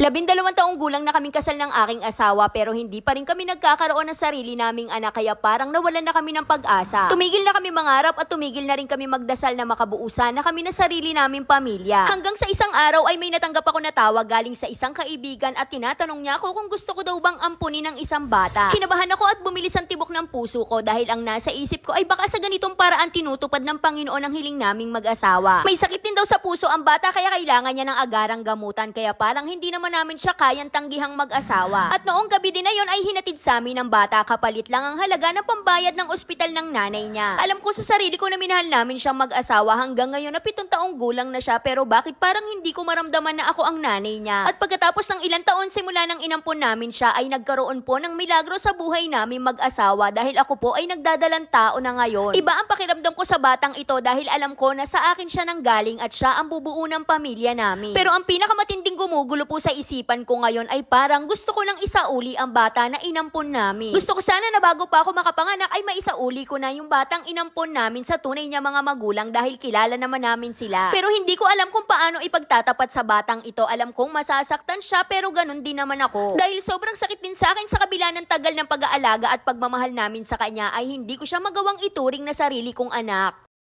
Labindalawang taong gulang na kaming kasal ng aking asawa pero hindi pa rin kami nagkakaroon ng sarili naming anak kaya parang nawalan na kami ng pag-asa. Tumigil na kami mangarap at tumigil na rin kami magdasal na makabuusa na kami na sarili naming pamilya. Hanggang sa isang araw ay may natanggap ako na tawag galing sa isang kaibigan at tinatanong niya ako kung gusto ko daw bang ampunin ng isang bata. Kinabahan ako at bumilis ang tibok ng puso ko dahil ang nasa isip ko ay baka sa ganitong paraan tinutupad ng Panginoon ang hiling naming mag-asawa. May sakit din daw sa puso ang bata kaya kailangan niya ng agarang gamutan kaya parang hindi naman namin siya kayang tanggihang mag-asawa. At noong gabi din na yon ay hinatid sa amin ng bata kapalit lang ang halaga ng pambayad ng ospital ng nanay niya. Alam ko sa sarili ko na minahal namin siyang mag-asawa hanggang ngayon na pitong taong gulang na siya pero bakit parang hindi ko maramdaman na ako ang nanay niya. At pagkatapos ng ilang taon simula ng inampon namin siya ay nagkaroon po ng milagro sa buhay namin mag-asawa dahil ako po ay nagdadalang tao na ngayon. Iba ang pakiramdam ko sa batang ito dahil alam ko na sa akin siya nang galing at siya ang bubuo ng pamilya namin. Pero ang pinakamatinding gumugulo po sa isipan ko ngayon ay parang gusto ko nang isauli ang bata na inampon namin. Gusto ko sana na bago pa ako makapanganak ay maisauli ko na yung batang inampon namin sa tunay niya mga magulang dahil kilala naman namin sila. Pero hindi ko alam kung paano ipagtatapat sa batang ito. Alam kong masasaktan siya pero ganun din naman ako. Dahil sobrang sakit din sa akin sa kabila ng tagal ng pag-aalaga at pagmamahal namin sa kanya ay hindi ko siya magawang ituring na sarili kong anak.